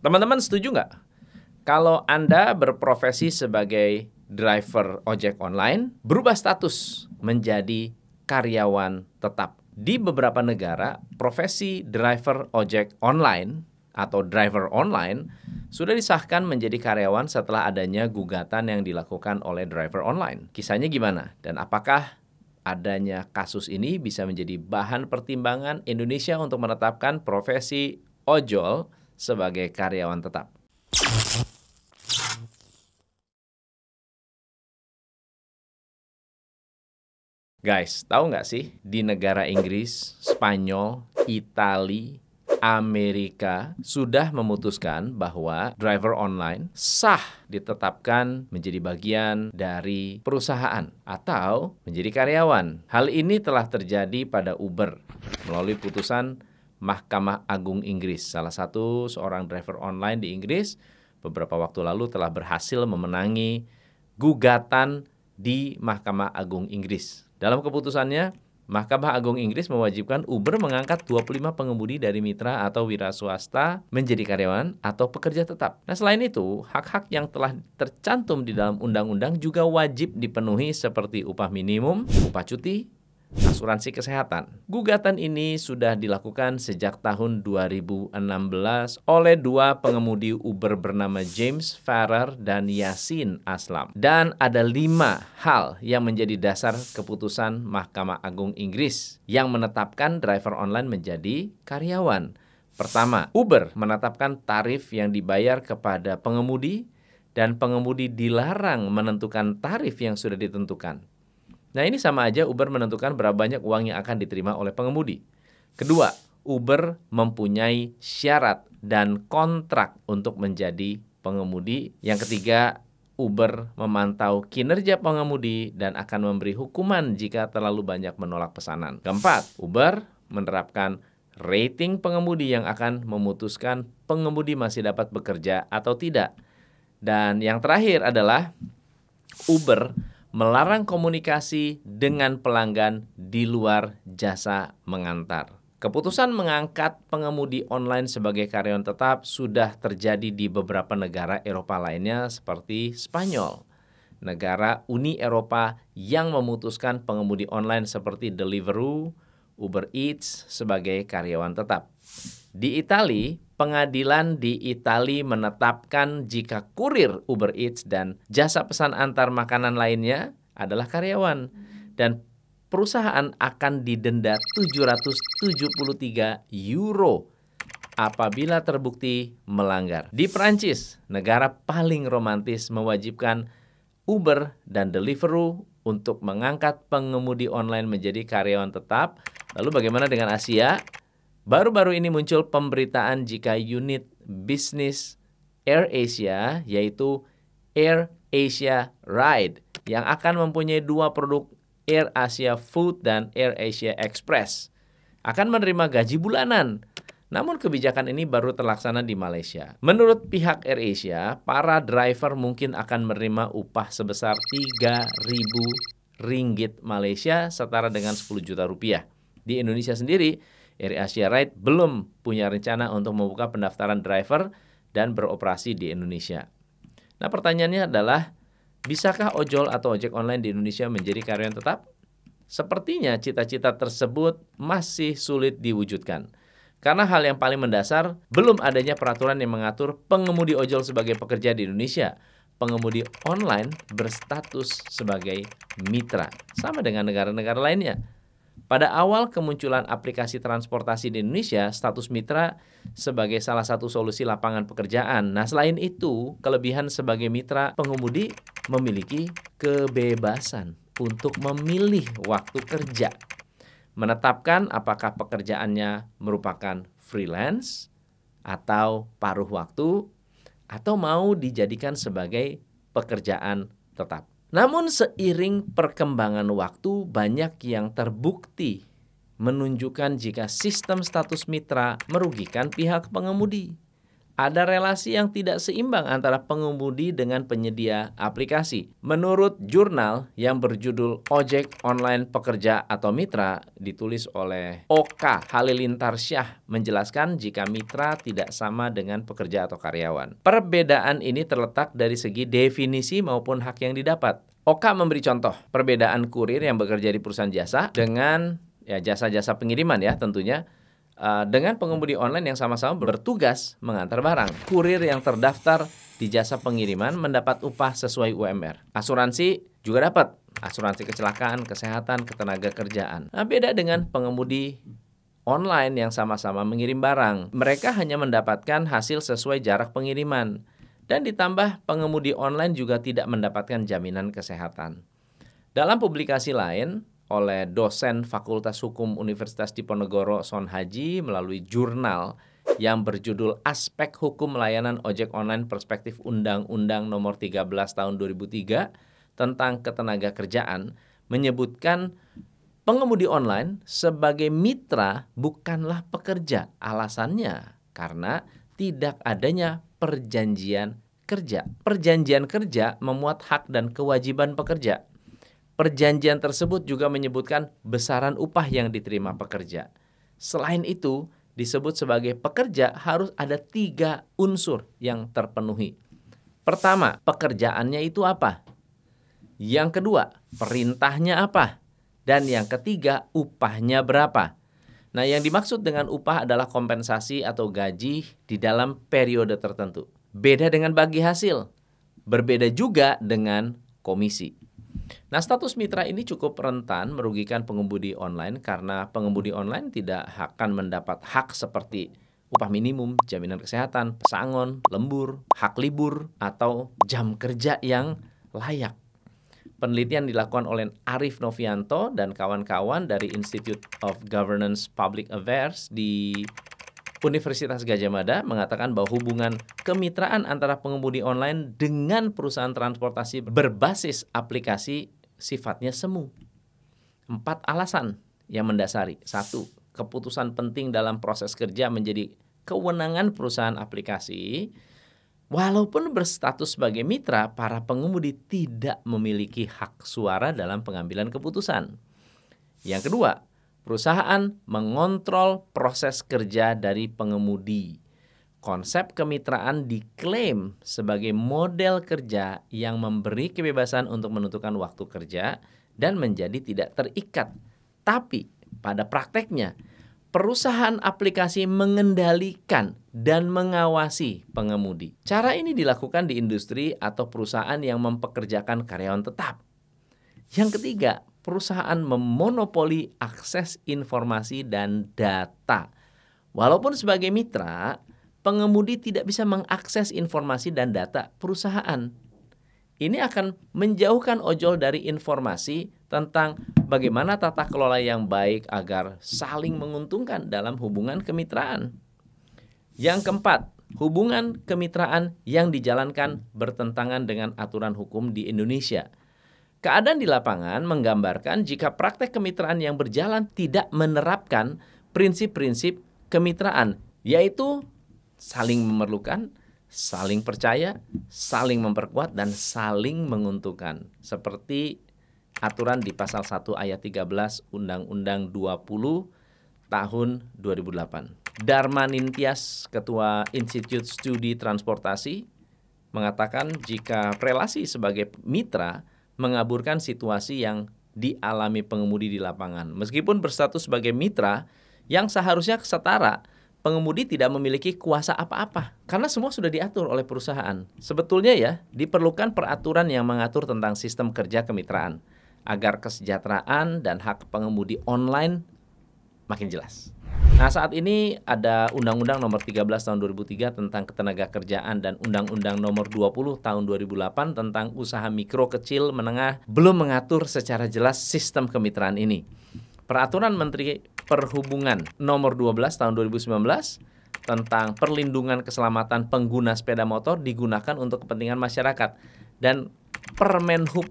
Teman-teman setuju nggak? Kalau Anda berprofesi sebagai driver ojek online, berubah status menjadi karyawan tetap. Di beberapa negara, profesi driver ojek online atau driver online sudah disahkan menjadi karyawan setelah adanya gugatan yang dilakukan oleh driver online. Kisahnya gimana? Dan apakah adanya kasus ini bisa menjadi bahan pertimbangan Indonesia untuk menetapkan profesi ojol sebagai karyawan tetap. Guys, tahu nggak sih di negara Inggris, Spanyol, Itali, Amerika sudah memutuskan bahwa driver online sah ditetapkan menjadi bagian dari perusahaan atau menjadi karyawan. Hal ini telah terjadi pada Uber melalui putusan Mahkamah Agung Inggris. Salah satu seorang driver online di Inggris beberapa waktu lalu telah berhasil memenangi gugatan di Mahkamah Agung Inggris. Dalam keputusannya, Mahkamah Agung Inggris mewajibkan Uber mengangkat 25 pengemudi dari mitra atau wira swasta menjadi karyawan atau pekerja tetap. Nah, selain itu, hak-hak yang telah tercantum di dalam undang-undang juga wajib dipenuhi seperti upah minimum, upah cuti, asuransi kesehatan. Gugatan ini sudah dilakukan sejak tahun 2016 oleh dua pengemudi Uber bernama James Farrer dan Yasin Aslam. Dan ada lima hal yang menjadi dasar keputusan Mahkamah Agung Inggris yang menetapkan driver online menjadi karyawan. Pertama, Uber menetapkan tarif yang dibayar kepada pengemudi dan pengemudi dilarang menentukan tarif yang sudah ditentukan. Nah ini sama aja Uber menentukan berapa banyak uang yang akan diterima oleh pengemudi. Kedua, Uber mempunyai syarat dan kontrak untuk menjadi pengemudi. Yang ketiga, Uber memantau kinerja pengemudi dan akan memberi hukuman jika terlalu banyak menolak pesanan. Keempat, Uber menerapkan rating pengemudi yang akan memutuskan pengemudi masih dapat bekerja atau tidak. Dan yang terakhir adalah Uber melarang komunikasi dengan pelanggan di luar jasa mengantar. Keputusan mengangkat pengemudi online sebagai karyawan tetap sudah terjadi di beberapa negara Eropa lainnya seperti Spanyol, negara Uni Eropa yang memutuskan pengemudi online seperti Deliveroo, Uber Eats sebagai karyawan tetap. Di Italia, pengadilan di Italia menetapkan jika kurir Uber Eats dan jasa pesan antar makanan lainnya adalah karyawan dan perusahaan akan didenda 773 euro apabila terbukti melanggar. Di Prancis, negara paling romantis mewajibkan Uber dan Deliveroo untuk mengangkat pengemudi online menjadi karyawan tetap. Lalu bagaimana dengan Asia? Baru-baru ini muncul pemberitaan jika unit bisnis AirAsia yaitu AirAsia Ride yang akan mempunyai dua produk AirAsia Food dan AirAsia Express akan menerima gaji bulanan. Namun kebijakan ini baru terlaksana di Malaysia. Menurut pihak AirAsia, para driver mungkin akan menerima upah sebesar 3.000 ringgit Malaysia setara dengan 10 juta rupiah. Di Indonesia sendiri, Air Asia Ride belum punya rencana untuk membuka pendaftaran driver dan beroperasi di Indonesia. Nah, pertanyaannya adalah bisakah ojol atau ojek online di Indonesia menjadi karyawan tetap? Sepertinya cita-cita tersebut masih sulit diwujudkan. Karena hal yang paling mendasar, belum adanya peraturan yang mengatur pengemudi ojol sebagai pekerja di Indonesia. Pengemudi online berstatus sebagai mitra, sama dengan negara-negara lainnya. Pada awal kemunculan aplikasi transportasi di Indonesia, status mitra sebagai salah satu solusi lapangan pekerjaan. Nah, selain itu, kelebihan sebagai mitra pengemudi memiliki kebebasan untuk memilih waktu kerja, menetapkan apakah pekerjaannya merupakan freelance atau paruh waktu atau mau dijadikan sebagai pekerjaan tetap. Namun seiring perkembangan waktu banyak yang terbukti menunjukkan jika sistem status mitra merugikan pihak pengemudi ada relasi yang tidak seimbang antara pengemudi dengan penyedia aplikasi. Menurut jurnal yang berjudul Ojek Online Pekerja atau Mitra ditulis oleh Oka Halilintar Syah menjelaskan jika mitra tidak sama dengan pekerja atau karyawan. Perbedaan ini terletak dari segi definisi maupun hak yang didapat. Oka memberi contoh perbedaan kurir yang bekerja di perusahaan jasa dengan ya jasa-jasa pengiriman ya tentunya Eh, dengan pengemudi online yang sama-sama bertugas mengantar barang. Kurir yang terdaftar di jasa pengiriman mendapat upah sesuai UMR. Asuransi juga dapat. Asuransi kecelakaan, kesehatan, ketenaga kerjaan. Nah, beda dengan pengemudi online yang sama-sama mengirim barang. Mereka hanya mendapatkan hasil sesuai jarak pengiriman. Dan ditambah pengemudi online juga tidak mendapatkan jaminan kesehatan. Dalam publikasi lain, oleh dosen Fakultas Hukum Universitas Diponegoro Son Haji melalui jurnal yang berjudul Aspek Hukum Layanan Ojek Online Perspektif Undang-Undang Nomor 13 Tahun 2003 tentang Ketenaga Kerjaan menyebutkan pengemudi online sebagai mitra bukanlah pekerja. Alasannya karena tidak adanya perjanjian kerja. Perjanjian kerja memuat hak dan kewajiban pekerja Perjanjian tersebut juga menyebutkan besaran upah yang diterima pekerja. Selain itu, disebut sebagai pekerja harus ada tiga unsur yang terpenuhi. Pertama, pekerjaannya itu apa? Yang kedua, perintahnya apa? Dan yang ketiga, upahnya berapa? Nah, yang dimaksud dengan upah adalah kompensasi atau gaji di dalam periode tertentu. Beda dengan bagi hasil, berbeda juga dengan komisi. Nah, status mitra ini cukup rentan merugikan pengemudi online karena pengemudi online tidak akan mendapat hak seperti upah minimum, jaminan kesehatan, pesangon, lembur, hak libur, atau jam kerja yang layak. Penelitian dilakukan oleh Arif Novianto dan kawan-kawan dari Institute of Governance Public Affairs di Universitas Gajah Mada mengatakan bahwa hubungan kemitraan antara pengemudi online dengan perusahaan transportasi berbasis aplikasi sifatnya semu. Empat alasan yang mendasari. Satu, keputusan penting dalam proses kerja menjadi kewenangan perusahaan aplikasi. Walaupun berstatus sebagai mitra, para pengemudi tidak memiliki hak suara dalam pengambilan keputusan. Yang kedua, perusahaan mengontrol proses kerja dari pengemudi Konsep kemitraan diklaim sebagai model kerja yang memberi kebebasan untuk menentukan waktu kerja dan menjadi tidak terikat. Tapi pada prakteknya, perusahaan aplikasi mengendalikan dan mengawasi pengemudi. Cara ini dilakukan di industri atau perusahaan yang mempekerjakan karyawan tetap. Yang ketiga, perusahaan memonopoli akses informasi dan data. Walaupun sebagai mitra, pengemudi tidak bisa mengakses informasi dan data perusahaan. Ini akan menjauhkan ojol dari informasi tentang bagaimana tata kelola yang baik agar saling menguntungkan dalam hubungan kemitraan. Yang keempat, hubungan kemitraan yang dijalankan bertentangan dengan aturan hukum di Indonesia. Keadaan di lapangan menggambarkan jika praktek kemitraan yang berjalan tidak menerapkan prinsip-prinsip kemitraan, yaitu saling memerlukan, saling percaya, saling memperkuat dan saling menguntungkan. Seperti aturan di pasal 1 ayat 13 Undang-Undang 20 tahun 2008. Dharma Nintias, Ketua Institut Studi Transportasi, mengatakan jika relasi sebagai mitra mengaburkan situasi yang dialami pengemudi di lapangan. Meskipun berstatus sebagai mitra yang seharusnya setara, pengemudi tidak memiliki kuasa apa-apa karena semua sudah diatur oleh perusahaan. Sebetulnya ya, diperlukan peraturan yang mengatur tentang sistem kerja kemitraan agar kesejahteraan dan hak pengemudi online makin jelas. Nah, saat ini ada Undang-Undang Nomor 13 Tahun 2003 tentang Ketenaga Kerjaan dan Undang-Undang Nomor 20 Tahun 2008 tentang usaha mikro kecil menengah belum mengatur secara jelas sistem kemitraan ini. Peraturan Menteri Perhubungan nomor 12 tahun 2019 tentang perlindungan keselamatan pengguna sepeda motor digunakan untuk kepentingan masyarakat dan Permen Hub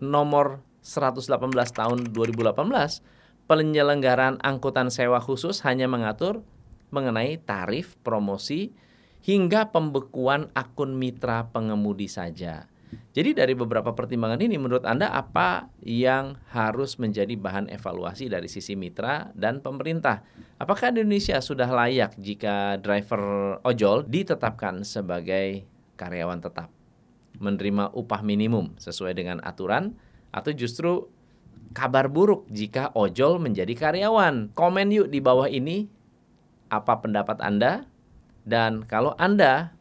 nomor 118 tahun 2018 penyelenggaraan angkutan sewa khusus hanya mengatur mengenai tarif promosi hingga pembekuan akun mitra pengemudi saja. Jadi dari beberapa pertimbangan ini menurut Anda apa yang harus menjadi bahan evaluasi dari sisi mitra dan pemerintah? Apakah Indonesia sudah layak jika driver ojol ditetapkan sebagai karyawan tetap? Menerima upah minimum sesuai dengan aturan atau justru kabar buruk jika ojol menjadi karyawan? Komen yuk di bawah ini apa pendapat Anda dan kalau Anda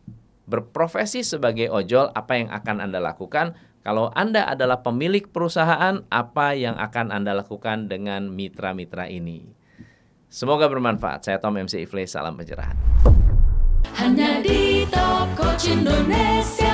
berprofesi sebagai ojol, apa yang akan Anda lakukan? Kalau Anda adalah pemilik perusahaan, apa yang akan Anda lakukan dengan mitra-mitra ini? Semoga bermanfaat. Saya Tom MC Ifle, salam pencerahan. Hanya di Top Indonesia.